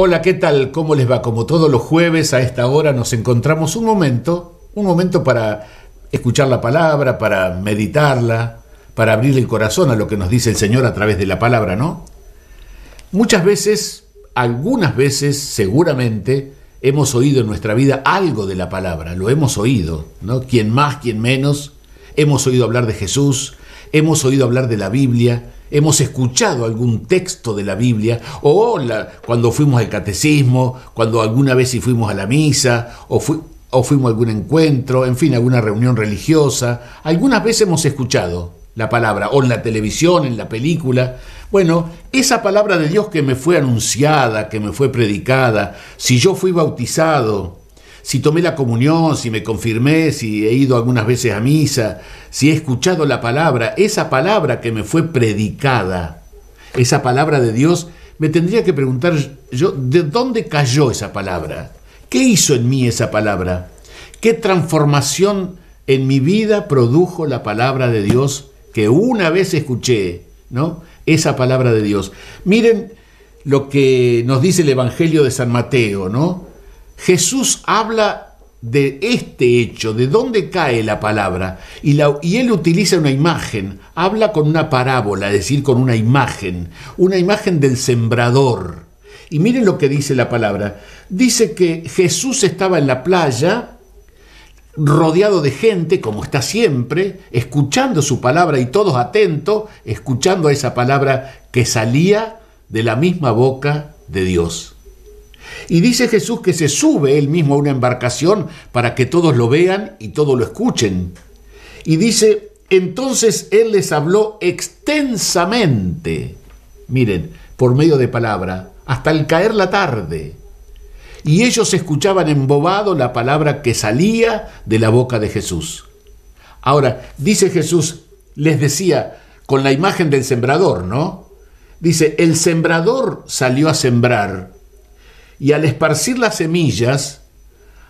Hola, ¿qué tal? ¿Cómo les va? Como todos los jueves a esta hora nos encontramos un momento, un momento para escuchar la palabra, para meditarla, para abrir el corazón a lo que nos dice el Señor a través de la palabra, ¿no? Muchas veces, algunas veces seguramente, hemos oído en nuestra vida algo de la palabra, lo hemos oído, ¿no? Quien más, quien menos, hemos oído hablar de Jesús, hemos oído hablar de la Biblia, hemos escuchado algún texto de la Biblia, o cuando fuimos al catecismo, cuando alguna vez fuimos a la misa, o, o fuimos a algún encuentro, en fin, alguna reunión religiosa, algunas veces hemos escuchado la palabra, o en la televisión, en la película. Bueno, esa palabra de Dios que me fue anunciada, que me fue predicada, si yo fui bautizado, si tomé la comunión, si me confirmé, si he ido algunas veces a misa, si he escuchado la palabra, esa palabra que me fue predicada, esa palabra de Dios, me tendría que preguntar yo, ¿de dónde cayó esa palabra? ¿Qué hizo en mí esa palabra? ¿Qué transformación en mi vida produjo la palabra de Dios que una vez escuché, ¿no? Esa palabra de Dios. Miren lo que nos dice el Evangelio de San Mateo, ¿no? Jesús habla de este hecho, de dónde cae la palabra, y, él utiliza una imagen, habla con una parábola, es decir, con una imagen, una imagen del sembrador. Y miren lo que dice la palabra. Dice que Jesús estaba en la playa, rodeado de gente, como está siempre, escuchando su palabra y todos atentos, escuchando a esa palabra que salía de la misma boca de Dios. Y dice Jesús que se sube él mismo a una embarcación para que todos lo vean y todos lo escuchen. Y dice, entonces él les habló extensamente, miren, por medio de palabra, hasta el caer la tarde. Y ellos escuchaban embobado la palabra que salía de la boca de Jesús. Ahora, dice Jesús, les decía, con la imagen del sembrador, ¿no? Dice, el sembrador salió a sembrar y al esparcir las semillas,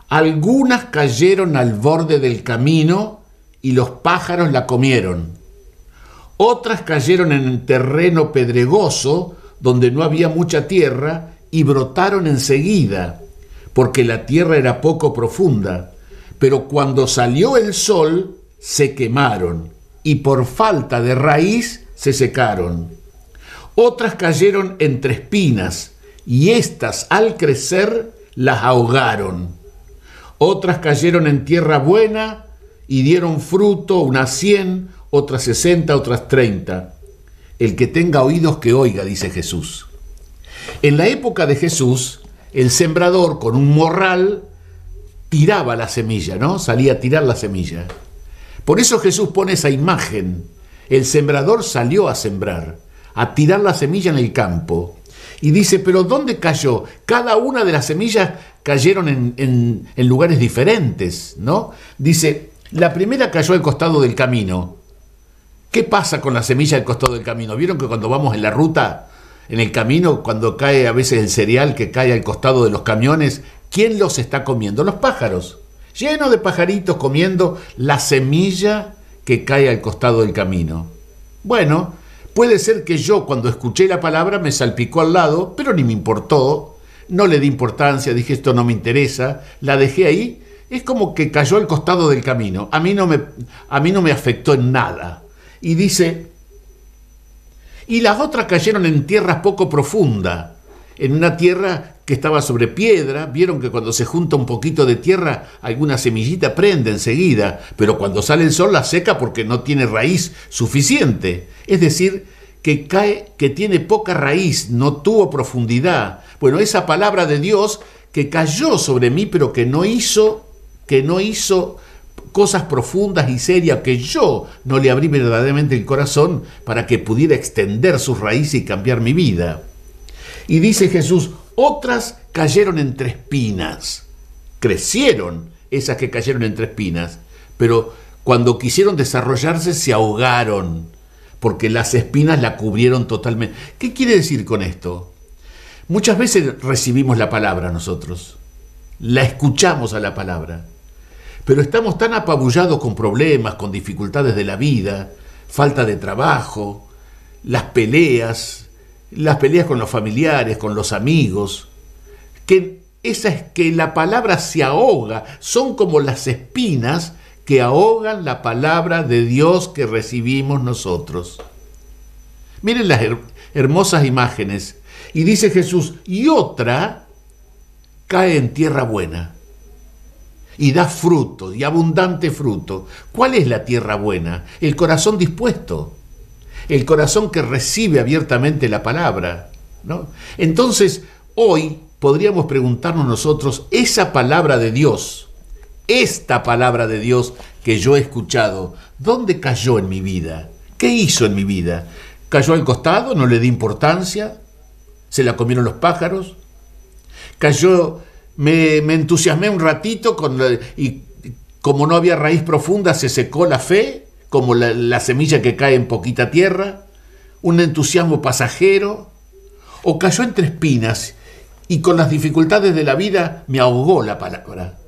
algunas cayeron al borde del camino y los pájaros la comieron. Otras cayeron en el terreno pedregoso donde no había mucha tierra y brotaron enseguida, porque la tierra era poco profunda. Pero cuando salió el sol, se quemaron y por falta de raíz se secaron. Otras cayeron entre espinas y éstas al crecer las ahogaron. Otras cayeron en tierra buena y dieron fruto, unas cien, otras sesenta, otras treinta. El que tenga oídos que oiga, dice Jesús. En la época de Jesús, el sembrador con un morral tiraba la semilla, ¿no? Salía a tirar la semilla. Por eso Jesús pone esa imagen. El sembrador salió a sembrar, a tirar la semilla en el campo y dice, pero ¿dónde cayó? Cada una de las semillas cayeron en, lugares diferentes, ¿no? Dice, la primera cayó al costado del camino. ¿Qué pasa con la semilla al costado del camino? ¿Vieron que cuando vamos en la ruta, en el camino, cuando cae a veces el cereal que cae al costado de los camiones, ¿quién los está comiendo? Los pájaros. Lleno de pajaritos comiendo la semilla que cae al costado del camino. Bueno, Puede ser que yo cuando escuché la palabra me salpicó al lado, pero ni me importó, no le di importancia, dije esto no me interesa, la dejé ahí, es como que cayó al costado del camino, a mí no me, a mí no me afectó en nada. Y dice, y las otras cayeron en tierras poco profundas, en una tierra que estaba sobre piedra, vieron que cuando se junta un poquito de tierra, alguna semillita prende enseguida, pero cuando sale el sol la seca porque no tiene raíz suficiente. Es decir, que cae, que tiene poca raíz, no tuvo profundidad. Bueno, esa palabra de Dios que cayó sobre mí, pero que no hizo, que no hizo cosas profundas y serias que yo no le abrí verdaderamente el corazón para que pudiera extender sus raíces y cambiar mi vida. Y dice Jesús, otras cayeron entre espinas, crecieron esas que cayeron entre espinas, pero cuando quisieron desarrollarse se ahogaron, porque las espinas la cubrieron totalmente. ¿Qué quiere decir con esto? Muchas veces recibimos la palabra nosotros, la escuchamos a la palabra, pero estamos tan apabullados con problemas, con dificultades de la vida, falta de trabajo, las peleas, las peleas con los familiares, con los amigos, que esa es que la palabra se ahoga, son como las espinas que ahogan la palabra de Dios que recibimos nosotros. Miren las hermosas imágenes. Y dice Jesús, y otra cae en tierra buena y da fruto, y abundante fruto. ¿Cuál es la tierra buena? El corazón dispuesto el corazón que recibe abiertamente la palabra. ¿no? Entonces, hoy podríamos preguntarnos nosotros, esa palabra de Dios, esta palabra de Dios que yo he escuchado, ¿dónde cayó en mi vida? ¿Qué hizo en mi vida? ¿Cayó al costado? ¿No le di importancia? ¿Se la comieron los pájaros? ¿Cayó? Me, entusiasmé un ratito y como no había raíz profunda se secó la fe? como la, semilla que cae en poquita tierra, un entusiasmo pasajero, o cayó entre espinas y con las dificultades de la vida me ahogó la palabra.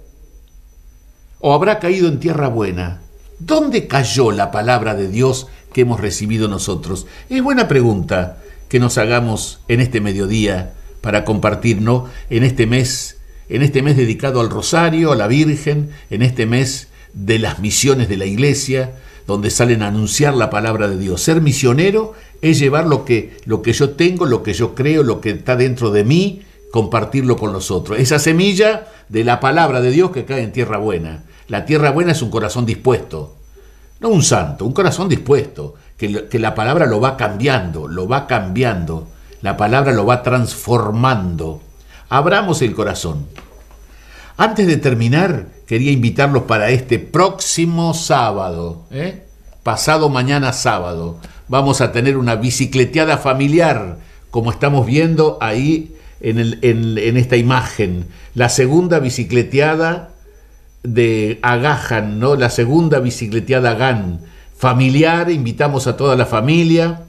O habrá caído en tierra buena. ¿Dónde cayó la palabra de Dios que hemos recibido nosotros? Es buena pregunta que nos hagamos en este mediodía para compartirnos en este mes, en este mes dedicado al rosario, a la Virgen, en este mes de las misiones de la Iglesia, donde salen a anunciar la palabra de Dios. Ser misionero es llevar lo que, lo que yo tengo, lo que yo creo, lo que está dentro de mí, compartirlo con los otros. Esa semilla de la palabra de Dios que cae en tierra buena. La tierra buena es un corazón dispuesto, no un santo, un corazón dispuesto, que, que la palabra lo va cambiando, lo va cambiando, la palabra lo va transformando. Abramos el corazón. Antes de terminar, quería invitarlos para este próximo sábado, ¿eh? pasado mañana sábado. Vamos a tener una bicicleteada familiar, como estamos viendo ahí en, esta imagen. La segunda bicicleteada de Agajan, ¿no? la segunda bicicleteada GAN Familiar, invitamos a toda la familia.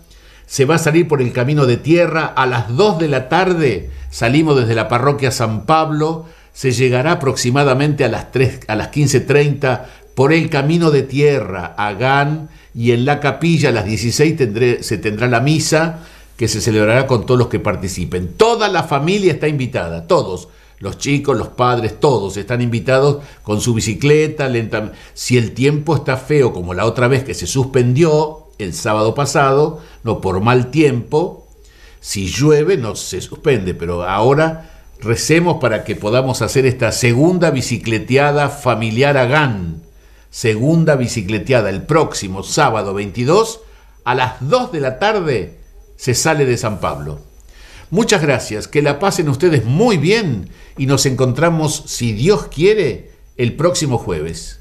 Se va a salir por el camino de tierra a las 2 de la tarde. Salimos desde la parroquia San Pablo se llegará aproximadamente a las, 3, a las 15.30 por el camino de tierra a Gan y en la capilla a las 16 se tendrá la misa que se celebrará con todos los que participen. Toda la familia está invitada, todos. Los chicos, los padres, todos están invitados con su bicicleta, Si el tiempo está feo, como la otra vez que se suspendió el sábado pasado, no por mal tiempo, si llueve no se suspende, pero ahora Recemos para que podamos hacer esta segunda bicicleteada familiar a GAN. Segunda bicicleteada el próximo sábado 22 a las 2 de la tarde se sale de San Pablo. Muchas gracias, que la pasen ustedes muy bien y nos encontramos, si Dios quiere, el próximo jueves.